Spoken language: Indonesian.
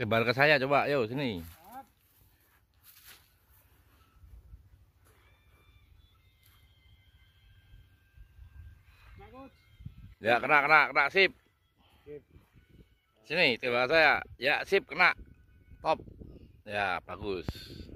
kebal eh, ke saya coba, yuk sini. Ya kena kena kena sip. Sini tebar saya. Ya sip kena. Top. Ya bagus.